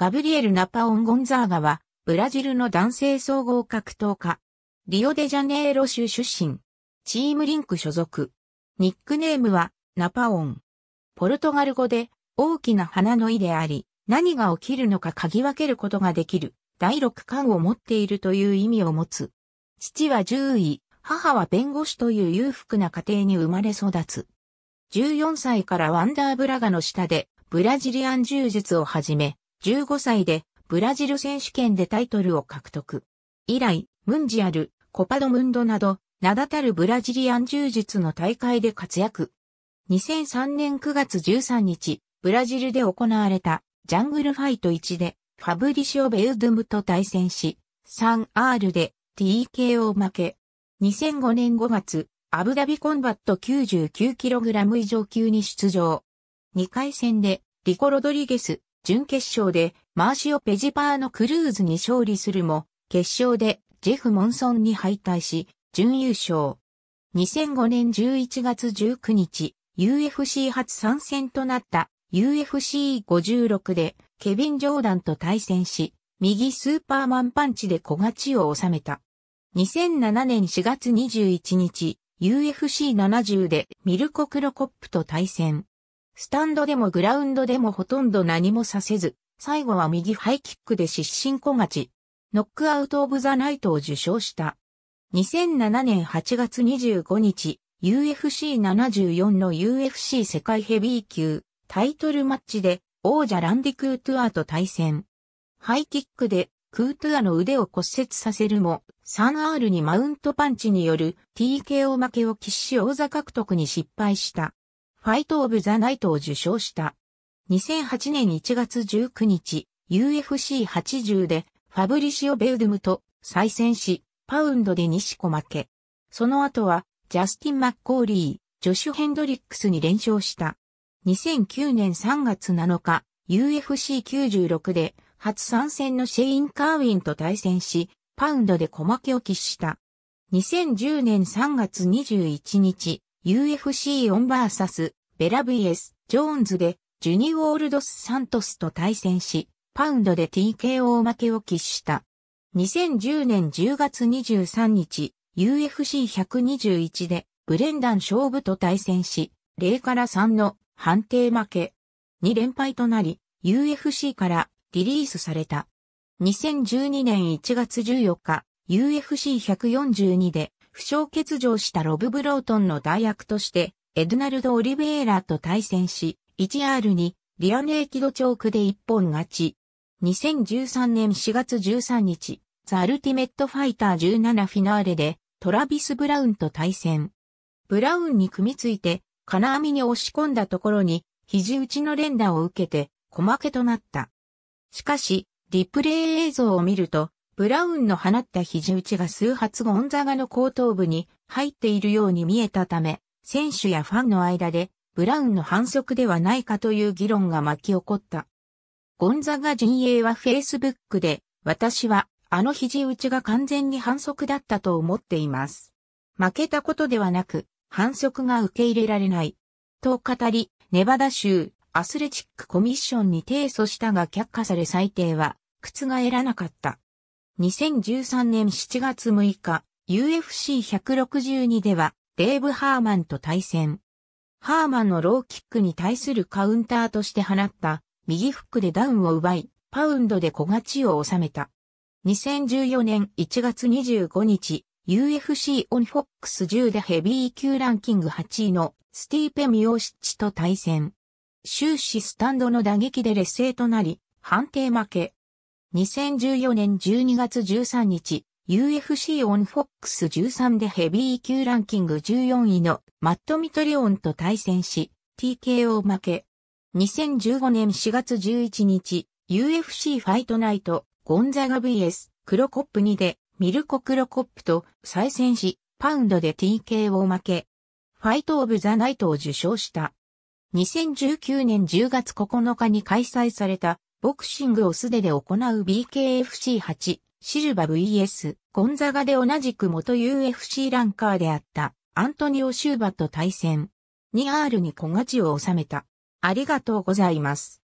ガブリエル・ナパオン・ゴンザーガは、ブラジルの男性総合格闘家。リオデジャネイロ州出身。チームリンク所属。ニックネームは、ナパオン。ポルトガル語で、大きな花の意であり、何が起きるのか嗅ぎ分けることができる、第六感を持っているという意味を持つ。父は獣医、母は弁護士という裕福な家庭に生まれ育つ。14歳からワンダーブラガの下で、ブラジリアン柔術を始め、15歳でブラジル選手権でタイトルを獲得。以来、ムンジアル、コパドムンドなど、名だたるブラジリアン柔術の大会で活躍。2003年9月13日、ブラジルで行われたジャングルファイト1でファブリシオ・ベウドゥムと対戦し、3R で TKO 負け。2005年5月、アブダビコンバット 99kg 以上級に出場。2回戦でリコ・ロドリゲス、準決勝でマーシオ・ペジパーのクルーズに勝利するも、決勝でジェフ・モンソンに敗退し、準優勝。2005年11月19日、UFC 初参戦となった UFC56 でケビン・ジョーダンと対戦し、右スーパーマンパンチで小勝ちを収めた。2007年4月21日、UFC70 でミルコ・クロコップと対戦。スタンドでもグラウンドでもほとんど何もさせず、最後は右ハイキックで失神小勝ち。ノックアウトオブザナイトを受賞した。2007年8月25日、UFC74 の UFC 世界ヘビー級タイトルマッチで王者ランディ・クートゥアと対戦。ハイキックでクートゥアの腕を骨折させるも、3R にマウントパンチによる TKO 負けを喫し王座獲得に失敗した。ファイト・オブ・ザ・ナイトを受賞した。2008年1月19日、UFC80 でファブリシオ・ベウドゥムと再戦し、パウンドで西小負け。その後は、ジャスティン・マッコーリー、ジョシュ・ヘンドリックスに連勝した。2009年3月7日、UFC96 で初参戦のシェイン・カーウィンと対戦し、パウンドで小負けを喫した。2010年3月21日、UFC オンバーサス、ベラ VS ジョーンズでジュニオールドス・サントスと対戦し、パウンドで TKO 負けを喫した。2010年10月23日、UFC121 でブレンダン勝負と対戦し、0から3の判定負け。2連敗となり、UFC からリリースされた。2012年1月14日、UFC142 で負傷欠場したロブ・ブロートンの代役としてエドナルド・オリベイラと対戦し、1R にリアネーキドチョークで一本勝ち。2013年4月13日、ザ・アルティメット・ファイター17フィナーレで、トラビス・ブラウンと対戦。ブラウンに組みついて、金網に押し込んだところに、肘打ちの連打を受けて、小負けとなった。しかし、リプレイ映像を見ると、ブラウンの放った肘打ちが数発ゴンザガの後頭部に入っているように見えたため、選手やファンの間で、ブラウンの反則ではないかという議論が巻き起こった。ゴンザガ陣営は Facebook で、私は、あの肘打ちが完全に反則だったと思っています。負けたことではなく、反則が受け入れられない。と語り、ネバダ州、アスレチックコミッションに提訴したが却下され裁定は、覆らなかった。2013年7月6日、UFC162 では、デーブ・ハーマンと対戦。ハーマンのローキックに対するカウンターとして放った右フックでダウンを奪い、パウンドで小勝ちを収めた。2014年1月25日、UFC オンフォックス10でヘビー級ランキング8位のスティーペ・ミオシッチと対戦。終始スタンドの打撃で劣勢となり、判定負け。2014年12月13日、UFC オン FOX13 でヘビー級ランキング14位のマット・ミトリオンと対戦し、TKO 負け。2015年4月11日、UFC ファイトナイト、ゴンザガ VS、クロコップ2で、ミルコ・クロコップと再戦し、パウンドで TKO 負け。ファイト・オブ・ザ・ナイトを受賞した。2019年10月9日に開催された、ボクシングを素手で行う BKFC8、シルバ VS、ゴンザガで同じく元 UFC ランカーであったアントニオ・シューバと対戦。2R に小勝ちを収めた。ありがとうございます。